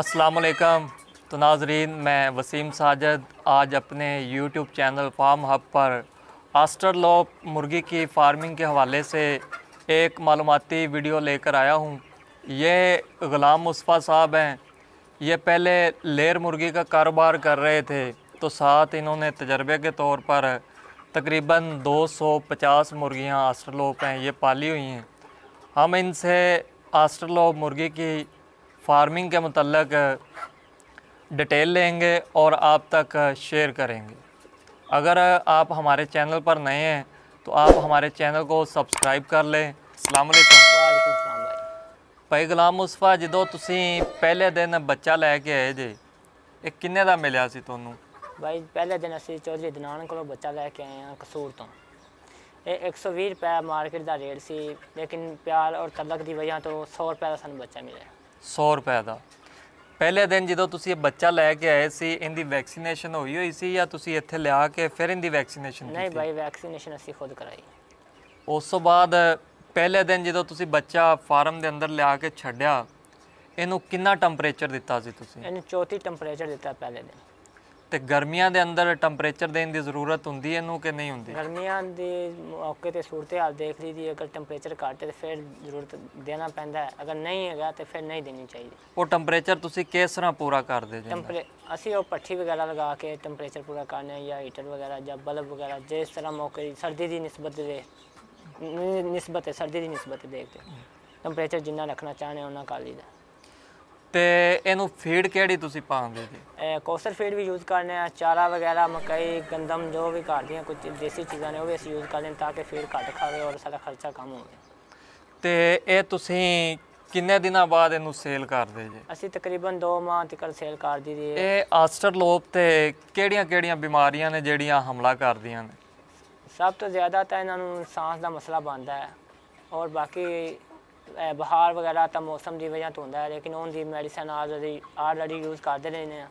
असलकम तो नाजरीन मैं वसीम साजद आज अपने यूट्यूब चैनल फार्म हब पर आस्टर लॉप मुर्गी की फार्मिंग के हवाले से एक मालूमती वीडियो लेकर आया हूँ ये ग़ुलाम मुस्तफ़ा साहब हैं ये पहले लेर मुर्गी का कारोबार कर रहे थे तो साथ इन्होंने तजर्बे के तौर पर तकरीबन 250 मुर्गियाँ आस्टर लॉप हैं ये पाली हुई हैं हम इनसे आस्टर लॉप मुर्गी की फार्मिंग के मतलब डिटेल लेंगे और आप तक शेयर करेंगे अगर आप हमारे चैनल पर नए हैं तो आप हमारे चैनल को सब्सक्राइब कर लें सलामकुम ਭਾਈ ਗੁਲਾਮ ਮੁਸਫਾ ਜਦੋਂ ਤੁਸੀਂ ਪਹਿਲੇ ਦਿਨ ਬੱਚਾ ਲੈ ਕੇ ਆਏ ਜੇ ਇਹ ਕਿੰਨੇ ਦਾ ਮਿਲਿਆ ਸੀ ਤੁਹਾਨੂੰ ਬਾਈ ਪਹਿਲੇ ਦਿਨ ਅਸੀਂ ਚੌਧਰੀ ਦਨਾਨ ਕੋਲੋਂ ਬੱਚਾ ਲੈ ਕੇ ਆਏ ਆ ਕਸੂਰ ਤੋਂ ਇਹ 120 ਰੁਪਏ ਮਾਰਕੀਟ ਦਾ ਰੇਟ ਸੀ ਲੇਕਿਨ ਪਿਆਰ ਔਰ ਤਲਕ ਦੀ ਵਜ੍ਹਾ ਤੋਂ 100 ਰੁਪਏ ਦਾ ਸਾਨੂੰ ਬੱਚਾ ਮਿਲਿਆ 100 ਰੁਪਏ ਦਾ ਪਹਿਲੇ ਦਿਨ ਜਦੋਂ ਤੁਸੀਂ ਇਹ ਬੱਚਾ ਲੈ ਕੇ ਆਏ ਸੀ ਇਹਦੀ ਵੈਕਸੀਨੇਸ਼ਨ ਹੋਈ ਹੋਈ ਸੀ ਜਾਂ ਤੁਸੀਂ ਇੱਥੇ ਲਿਆ ਕੇ ਫਿਰ ਇਹਦੀ ਵੈਕਸੀਨੇਸ਼ਨ ਕੀਤੀ ਨਹੀਂ ਭਾਈ ਵੈਕਸੀਨੇਸ਼ਨ ਅਸੀਂ ਖੁਦ ਕਰਾਈ ਉਸ ਤੋਂ ਬਾਅਦ ਪਹਿਲੇ ਦਿਨ ਜਦੋਂ ਤੁਸੀਂ ਬੱਚਾ ਫਾਰਮ ਦੇ ਅੰਦਰ ਲਿਆ ਕੇ ਛੱਡਿਆ ਇਹਨੂੰ ਕਿੰਨਾ ਟੈਂਪਰੇਚਰ ਦਿੱਤਾ ਸੀ ਤੁਸੀਂ ਇਹਨੂੰ 34 ਟੈਂਪਰੇਚਰ ਦਿੱਤਾ ਪਹਿਲੇ ਦਿਨ ਤੇ ਗਰਮੀਆਂ ਦੇ ਅੰਦਰ ਟੈਂਪਰੇਚਰ ਦੇਣ ਦੀ ਜ਼ਰੂਰਤ ਹੁੰਦੀ ਹੈ ਇਹਨੂੰ ਕਿ ਨਹੀਂ ਹੁੰਦੀ ਗਰਮੀਆਂ ਦੇ ਮੌਕੇ ਤੇ ਸੂਰਤ ਹਾਲ ਦੇਖ ਲਈ ਦੀ ਅਗਰ ਟੈਂਪਰੇਚਰ ਘੱਟ ਤੇ ਫਿਰ ਜ਼ਰੂਰਤ ਦੇਣਾ ਪੈਂਦਾ ਹੈ ਅਗਰ ਨਹੀਂ ਹੈਗਾ ਤੇ ਫਿਰ ਨਹੀਂ ਦੇਣੀ ਚਾਹੀਦੀ ਉਹ ਟੈਂਪਰੇਚਰ ਤੁਸੀਂ ਕਿਸ ਤਰ੍ਹਾਂ ਪੂਰਾ ਕਰਦੇ ਜੀ ਅਸੀਂ ਉਹ ਪੱਠੀ ਵਗੈਰਾ ਲਗਾ ਕੇ ਟੈਂਪਰੇਚਰ ਪੂਰਾ ਕਰਨਾ ਜਾਂ ਹੀਟਰ ਵਗੈਰਾ ਜਾਂ ਬਲਬ ਵਗੈਰਾ ਜਿਸ ਤਰ੍ਹਾਂ ਮੌਕੇ ਦੀ ਸਰਦੀ ਦੀ ਨਿਸਬਤ ਦੇ ਨਿਸਬਤ ਹੈ ਸਰਦੀ ਦੀ ਨਿਸਬਤ ਦੇਖਦੇ ਟੈਂਪਰੇਚਰ ਜਿੰਨਾ ਰੱਖਣਾ ਚਾਹਣੇ ਉਹਨਾਂ ਕਾਲੀ ਦਾ ਤੇ ਇਹਨੂੰ ਫੀਡ ਕਿਹੜੀ ਤੁਸੀਂ ਪਾਉਂਦੇ ਜੀ ਇਹ ਕੌਸਰ ਫੀਡ ਵੀ ਯੂਜ਼ ਕਰਨੇ ਆ ਚਾਰਾ ਵਗੈਰਾ ਮਕਈ ਗੰਦਮ ਜੋ ਵੀ ਘਰ ਕੁਝ ਦੇਸੀ ਚੀਜ਼ਾਂ ਨੇ ਉਹ ਵੀ ਅਸੀਂ ਯੂਜ਼ ਕਰਦੇ ਹਾਂ ਤਾਂ ਕਿ ਫੀਡ ਘੱਟ ਖਾਵੇ ਔਰ ਸਾਡਾ ਖਰਚਾ ਕਮ ਹੋਵੇ ਤੇ ਇਹ ਤੁਸੀਂ ਕਿੰਨੇ ਦਿਨਾਂ ਬਾਅਦ ਇਹਨੂੰ ਸੇਲ ਕਰਦੇ ਜੀ ਅਸੀਂ ਤਕਰੀਬਨ 2 ਮਹੀਨੇ ਤੱਕ ਸੇਲ ਕਰ ਦਿੱਤੀ ਇਹ ਆਸਟਰ ਲੋਪ ਤੇ ਕਿਹੜੀਆਂ-ਕਿਹੜੀਆਂ ਬਿਮਾਰੀਆਂ ਨੇ ਜਿਹੜੀਆਂ ਹਮਲਾ ਕਰਦੀਆਂ ਨੇ ਸਭ ਤੋਂ ਜ਼ਿਆਦਾ ਤਾਂ ਇਹਨਾਂ ਨੂੰ ਸਾਹ ਦਾ ਮਸਲਾ ਬਣਦਾ ਹੈ ਔਰ ਬਾਕੀ ਬਹਾਰ ਵਗੈਰਾ ਤਾਂ ਮੌਸਮ ਦੀ ਵਜ੍ਹਾ ਤੋਂ ਹੁੰਦਾ ਹੈ ਲੇਕਿਨ ਉਹਨਾਂ ਦੀ ਮੈਡੀਸਨ ਆਲਰੇਡੀ ਆਲਰੇਡੀ ਯੂਜ਼ ਕਰਦੇ ਰਹੇ ਆ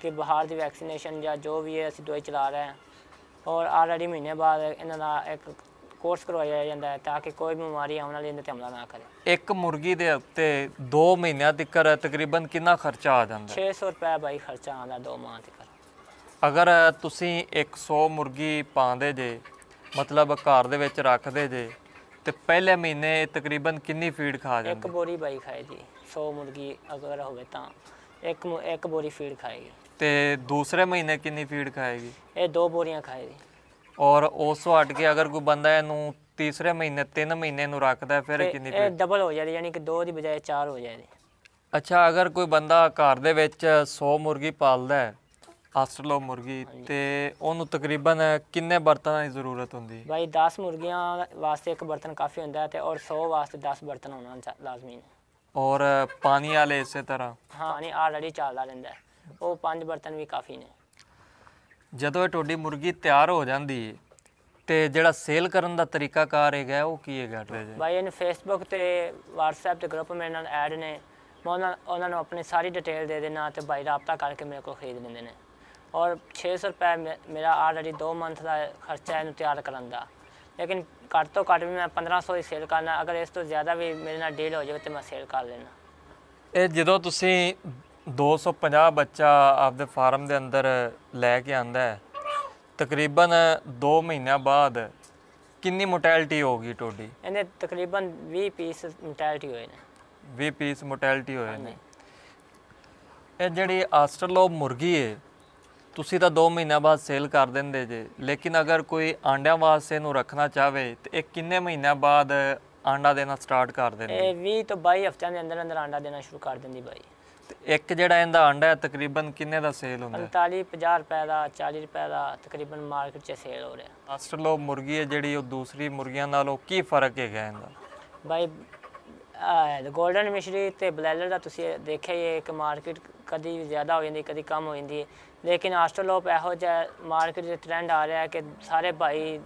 ਕਿ ਬਹਾਰ ਦੀ ਵੈਕਸੀਨੇਸ਼ਨ ਜਾਂ ਜੋ ਵੀ ਹੈ ਅਸੀਂ ਦਵਾਈ ਚਲਾ ਰਹੇ ਹਾਂ ਔਰ ਆਲਰੇਡੀ ਮਹੀਨੇ ਬਾਅਦ ਇਹਨਾਂ ਦਾ ਇੱਕ ਕੋਰਸ ਕਰਵਾਇਆ ਜਾਂਦਾ ਹੈ ਤਾਂ ਕਿ ਕੋਈ ਬਿਮਾਰੀ ਆਉਣ ਵਾਲੀ ਇਹਨਾਂ ਤੇ ਹਮਲਾ ਨਾ ਕਰੇ ਇੱਕ ਮੁਰਗੀ ਦੇ ਉੱਤੇ 2 ਮਹੀਨਿਆਂ ਤੱਕ ਤਕਰੀਬਨ ਕਿੰਨਾ ਖਰਚਾ ਆ ਜਾਂਦਾ 600 ਰੁਪਏ ਬਾਈ ਖਰਚਾ ਆਉਂਦਾ 2 ਮਹੀਨਿਆਂ ਤੱਕ ਅਗਰ ਤੁਸੀਂ 100 ਮੁਰਗੀ ਪਾਉਂਦੇ ਜੇ ਮਤਲਬ ਘਰ ਦੇ ਵਿੱਚ ਰੱਖਦੇ ਜੇ ਤੇ ਪਹਿਲੇ ਮਹੀਨੇ ਤਕਰੀਬਨ ਕਿੰਨੀ ਫੀਡ ਖਾ ਇੱਕ ਬੋਰੀ ਬਾਈ ਖਾਏ ਜੀ 100 ਮੁਰਗੀ ਅਗਰ ਹੋਵੇ ਤਾਂ ਇੱਕ ਨੂੰ ਇੱਕ ਬੋਰੀ ਫੀਡ ਖਾਏਗੀ ਤੇ ਦੂਸਰੇ ਮਹੀਨੇ ਕਿੰਨੀ ਫੀਡ ਖਾਏਗੀ ਇਹ ਦੋ ਬੋਰੀਆਂ ਖਾਏਗੀ ਔਰ ਉਸ ਤੋਂ ਹਟ ਕੇ ਅਗਰ ਕੋਈ ਬੰਦਾ ਇਹਨੂੰ ਤੀਸਰੇ ਮਹੀਨੇ ਤਿੰਨ ਮਹੀਨੇ ਨੂੰ ਰੱਖਦਾ ਫਿਰ ਕਿੰਨੀ ਇਹ ਫੀਡ ਡਬਲ ਹੋ ਜਾਂਦੀ ਯਾਨੀ ਕਿ ਦੋ ਦੀ ਬਜਾਏ ਚਾਰ ਹੋ ਜਾਏਗੀ ਅੱਛਾ ਅਗਰ ਕੋਈ ਬੰਦਾ ਘਰ ਦੇ ਵਿੱਚ 100 ਮੁਰਗੀ ਪਾਲਦਾ ਹੈ ਲੋ ਮੁਰਗੀ ਤੇ ਉਹਨੂੰ ਤਕਰੀਬਨ ਕਿੰਨੇ ਬਰਤਨਾਂ ਦੀ ਜ਼ਰੂਰਤ ਹੁੰਦੀ ਹੈ ਭਾਈ 10 ਮੁਰਗੀਆਂ ਵਾਸਤੇ ਇੱਕ ਬਰਤਨ ਕਾਫੀ ਹੁੰਦਾ ਹੈ ਤੇ ਔਰ 100 ਵਾਸਤੇ 10 ਬਰਤਨ ਹੋਣਾ ਲਾਜ਼ਮੀ ਹੈ ਔਰ ਪਾਣੀ ਵਾਲੇ ਇਸੇ ਤਰ੍ਹਾਂ ਹਾਂ ਪਾਣੀ ਆਲਰੇਡੀ ਚੱਲਦਾ ਰਹਿੰਦਾ ਹੈ। ਉਹ ਪੰਜ ਬਰਤਨ ਵੀ ਕਾਫੀ ਨੇ ਜਦੋਂ ਇਹ ਟੋਡੀ ਮੁਰਗੀ ਤਿਆਰ ਹੋ ਜਾਂਦੀ ਹੈ ਤੇ ਜਿਹੜਾ ਸੇਲ ਕਰਨ ਦਾ ਤਰੀਕਾਕਾਰ ਹੈਗਾ ਉਹ ਕੀ ਹੈਗਾ ਭਾਈ ਜੀ ਇਹਨੂੰ ਫੇਸਬੁੱਕ ਤੇ WhatsApp ਤੇ ਗਰੁੱਪ ਮੇਰੇ ਨਾਲ ਐਡ ਨੇ ਮੈਂ ਉਹਨਾਂ ਨੂੰ ਆਪਣੀ ਸਾਰੀ ਡਿਟੇਲ ਦੇ ਦੇਣਾ ਤੇ ਬਾਈ ਰਾਬਤਾ ਕਰਕੇ ਮੇਰੇ ਕੋਲ ਖਰੀਦ ਲੈਂਦੇ ਨੇ ਔਰ 600 ਰੁਪਏ ਮੇਰਾ ਆਲਰੇਡੀ 2 ਮੰਥ ਦਾ ਖਰਚਾ ਇਹਨੂੰ ਤਿਆਰ ਕਰਨ ਦਾ ਲੇਕਿਨ ਘੱਟ ਤੋਂ ਘੱਟ ਵੀ ਮੈਂ 1500 ਹੀ ਸੇਲ ਕਰਨਾ ਅਗਰ ਇਸ ਤੋਂ ਜ਼ਿਆਦਾ ਵੀ ਮੇਰੇ ਨਾਲ ਡੀਲ ਹੋ ਜਾਵੇ ਤੇ ਮੈਂ ਸੇਲ ਕਰ ਲੈਣਾ ਇਹ ਜਦੋਂ ਤੁਸੀਂ 250 ਬੱਚਾ ਆਪਦੇ ਫਾਰਮ ਦੇ ਅੰਦਰ ਲੈ ਕੇ ਆਂਦਾ ਹੈ ਤਕਰੀਬਨ 2 ਮਹੀਨਿਆਂ ਬਾਅਦ ਕਿੰਨੀ ਮੋਰਟੈਲਿਟੀ ਹੋਗੀ ਟੋਡੀ ਇਹਨੇ ਤਕਰੀਬਨ 20 ਪੀਸ ਮੋਰਟੈਲਿਟੀ ਹੋਏ ਨੇ 20 ਪੀਸ ਮੋਰਟੈਲਿਟੀ ਹੋਏ ਨੇ ਇਹ ਜਿਹੜੀ ਆਸਟਰਲੋਬ ਮੁਰਗੀ ਹੈ ਤੁਸੀਂ ਤਾਂ 2 ਮਹੀਨਾ ਬਾਅਦ ਸੇਲ ਕਰ ਦਿੰਦੇ ਜੇ ਲੇਕਿਨ ਅਗਰ ਕੋਈ ਆਂਡਿਆਂ ਵਾਸਤੇ ਨੂੰ ਰੱਖਣਾ ਚਾਹਵੇ ਤੇ ਇਹ ਕਿੰਨੇ ਮਹੀਨਾ ਬਾਅਦ ਆਂਡਾ ਦੇਣਾ ਸਟਾਰਟ ਕਰ ਦਿੰਦੇ ਇਹ 20 ਤੋਂ 22 ਹਫ਼ਤਿਆਂ ਦੇ ਅੰਦਰ ਅੰਦਰ ਆਂਡਾ ਦੇਣਾ ਸ਼ੁਰੂ ਕਰ ਦਿੰਦੀ ਬਾਈ ਇੱਕ ਜਿਹੜਾ ਇਹਦਾ ਆਂਡਾ ਹੈ ਤਕਰੀਬਨ ਕਿੰਨੇ ਦਾ ਸੇਲ ਹੁੰਦਾ 45 50 ਰੁਪਏ ਦਾ 40 ਰੁਪਏ ਦਾ ਤਕਰੀਬਨ ਮਾਰਕੀਟ 'ਚ ਸੇਲ ਹੋ ਰਿਹਾ ਆਸਟਰਲੋ ਮੁਰਗੀ ਹੈ ਜਿਹੜੀ ਉਹ ਦੂਸਰੀ ਮੁਰਗੀਆਂ ਨਾਲੋਂ ਕੀ ਫਰਕ ਹੈਗਾ ਇਹਦਾ ਬਾਈ ਗੋਲਡਨ ਮਿਸ਼ਰੀ ਤੇ ਬਲੈਲਰ ਦਾ ਤੁਸੀਂ ਦੇਖਿਆ ਇਹ ਇੱਕ ਮਾਰਕੀਟ ਕਦੀ ਜ਼ਿਆਦਾ ਹੋ ਜਾਂਦੀ ਕਦੀ ਕਮ ਹੋ ਜਾਂਦੀ ਹੈ ਲੇਕਿਨ ਆਸਟਰੋਲੋਪ ਇਹੋ ਜਿਹਾ ਮਾਰਕੀਟ ਦੇ ਟ੍ਰੈਂਡ ਆ ਰਿਹਾ ਹੈ ਕਿ ਸਾਰੇ ਭਾਈ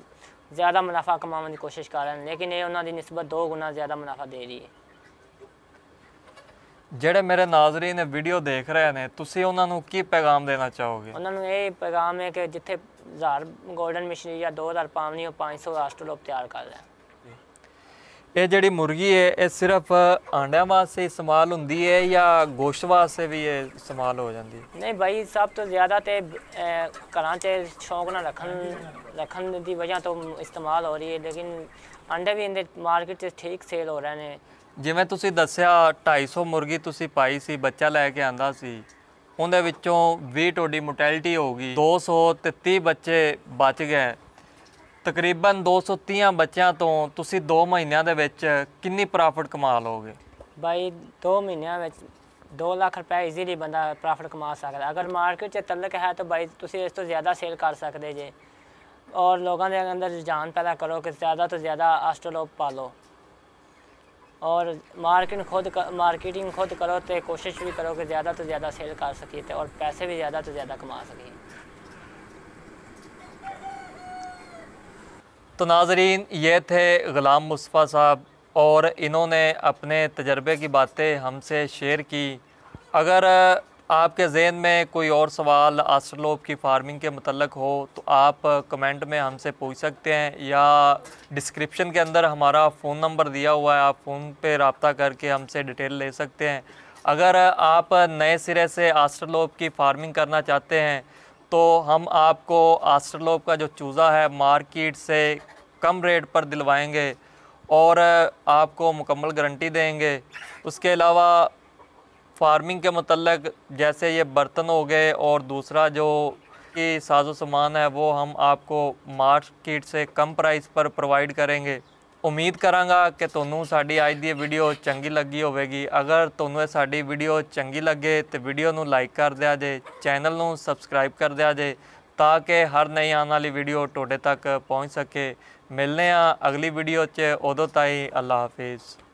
ਜ਼ਿਆਦਾ ਮੁਨਾਫਾ ਕਮਾਉਣ ਦੀ ਕੋਸ਼ਿਸ਼ ਕਰ ਰਹੇ ਨੇ ਲੇਕਿਨ ਇਹ ਉਹਨਾਂ ਦੀ ਨਿਸਬਤ ਦੋ ਗੁਣਾ ਜ਼ਿਆਦਾ ਮੁਨਾਫਾ ਦੇ ਰਹੀ ਹੈ ਜਿਹੜੇ ਮੇਰੇ ਨਾਜ਼ਰੀਨ ਵੀਡੀਓ ਦੇਖ ਰਹੇ ਨੇ ਤੁਸੀਂ ਉਹਨਾਂ ਨੂੰ ਕੀ ਪੈਗਾਮ ਦੇਣਾ ਚਾਹੋਗੇ ਉਹਨਾਂ ਨੂੰ ਇਹ ਪੈਗਾਮ ਹੈ ਕਿ ਜਿੱਥੇ 1000 ਗੋਲਡਨ ਮਿਸ਼ਨਰੀ ਜਾਂ 2000 ਪਾਵਨੀ ਉਹ 500 ਆਸਟਰੋਲੋਪ ਤਿਆਰ ਕਰ ਲੈ ਇਹ ਜਿਹੜੀ ਮੁਰਗੀ ਹੈ ਇਹ ਸਿਰਫ ਆਂਡਿਆਂ ਵਾਸਤੇ ਇਸਤੇਮਾਲ ਹੁੰਦੀ ਹੈ ਜਾਂ ਗੋਸ਼ਤ ਵਾਸਤੇ ਵੀ ਇਹ ਇਸਤੇਮਾਲ ਹੋ ਜਾਂਦੀ ਹੈ ਨਹੀਂ ਭਾਈ ਸਭ ਤੋਂ ਜ਼ਿਆਦਾ ਤੇ ਘਰਾਂ 'ਚ ਸ਼ੌਂਕ ਨਾਲ ਰੱਖਣ ਰੱਖਣ ਦੀ ਵਜ੍ਹਾ ਤੋਂ ਇਸਤੇਮਾਲ ਹੋ ਰਹੀ ਹੈ ਲੇਕਿਨ ਆਂਡੇ ਵੀ ਇਹਦੇ ਮਾਰਕੀਟ 'ਚ ਠੀਕ ਸੇਲ ਹੋ ਰਹੇ ਨੇ ਜਿਵੇਂ ਤੁਸੀਂ ਦੱਸਿਆ 250 ਮੁਰਗੀ ਤੁਸੀਂ ਪਾਈ ਸੀ ਬੱਚਾ ਲੈ ਕੇ ਆਂਦਾ ਸੀ ਉਹਦੇ ਵਿੱਚੋਂ 20 ਟੋਡੀ ਮੋਰਟੈਲਿਟੀ ਹੋ ਗਈ 230 ਬੱਚੇ ਬਚ ਗਏ ਤਕਰੀਬਨ 230 ਬੱਚਿਆਂ ਤੋਂ ਤੁਸੀਂ 2 ਮਹੀਨਿਆਂ ਦੇ ਵਿੱਚ ਕਿੰਨੀ ਪ੍ਰੋਫਿਟ ਕਮਾ ਲਓਗੇ ਬਾਈ 2 ਮਹੀਨਿਆਂ ਵਿੱਚ 2 ਲੱਖ ਰੁਪਏ ਈਜ਼ੀਲੀ ਬੰਦਾ ਪ੍ਰੋਫਿਟ ਕਮਾ ਸਕਦਾ ਅਗਰ ਮਾਰਕੀਟ 'ਚ ਤਲਕ ਹੈ ਤਾਂ ਬਾਈ ਤੁਸੀਂ ਇਸ ਤੋਂ ਜ਼ਿਆਦਾ ਸੇਲ ਕਰ ਸਕਦੇ ਜੇ ਔਰ ਲੋਕਾਂ ਦੇ ਅੰਦਰ ਜਾਨ ਪੈਦਾ ਕਰੋ ਕਿ ਜ਼ਿਆਦਾ ਤੋਂ ਜ਼ਿਆਦਾ ਆਸਟ੍ਰੋਲੋਪ ਪਾਲੋ ਔਰ ਮਾਰਕੀਟ ਖੁਦ ਮਾਰਕੀਟਿੰਗ ਖੁਦ ਕਰੋ ਤੇ ਕੋਸ਼ਿਸ਼ ਵੀ ਕਰੋ ਕਿ ਜ਼ਿਆਦਾ ਤੋਂ ਜ਼ਿਆਦਾ ਸੇਲ ਕਰ ਸਕੀਏ ਤੇ ਔਰ ਪੈਸੇ ਵੀ ਜ਼ਿਆਦਾ ਤੋਂ ਜ਼ਿਆਦਾ ਕਮਾ ਸਕੀਏ तो नाजरीन ये थे ग़ुलाम मुस्तफ़ा साहब और इन्होंने अपने तजर्बे की बातें हमसे शेयर की अगर आपके जहन में कोई और सवाल आस्ट्रोलोप की फार्मिंग के मतलब हो तो आप कमेंट में हमसे पूछ सकते हैं या डिस्क्रिप्शन के अंदर हमारा फ़ोन नंबर दिया हुआ है आप फ़ोन पे रबता करके हमसे डिटेल ले सकते हैं अगर आप नए सिरे से आस्ट्रोलोप की फार्मिंग करना चाहते हैं तो हम आपको आस्ट्रलोप का जो चूज़ा है मार्केट से कम रेट पर दिलवाएंगे और आपको मुकम्मल गारंटी देंगे उसके अलावा फार्मिंग के मतलब जैसे ये बर्तन हो गए और दूसरा जो कि साजो सामान है वो हम आपको मार्केट से कम प्राइस पर प्रोवाइड करेंगे ਉਮੀਦ ਕਰਾਂਗਾ ਕਿ ਤੁਹਾਨੂੰ ਸਾਡੀ ਅੱਜ ਦੀ ਵੀਡੀਓ ਚੰਗੀ ਲੱਗੀ ਹੋਵੇਗੀ ਅਗਰ ਤੁਹਾਨੂੰ ਇਹ ਸਾਡੀ ਵੀਡੀਓ ਚੰਗੀ ਲੱਗੇ ਤੇ ਵੀਡੀਓ ਨੂੰ ਲਾਈਕ ਕਰ ਦਿਆ ਜੇ ਚੈਨਲ ਨੂੰ ਸਬਸਕ੍ਰਾਈਬ ਕਰ ਦਿਆ ਜੇ ਤਾਂ ਕਿ ਹਰ ਨਈ ਆਉਣ ਵਾਲੀ ਵੀਡੀਓ ਤੁਹਾਡੇ ਤੱਕ ਪਹੁੰਚ ਸਕੇ ਮਿਲਨੇ ਆ ਅਗਲੀ ਵੀਡੀਓ 'ਚ ਉਦੋਂ ਤਾਈਂ ਅੱਲਾ ਹਾਫਿਜ਼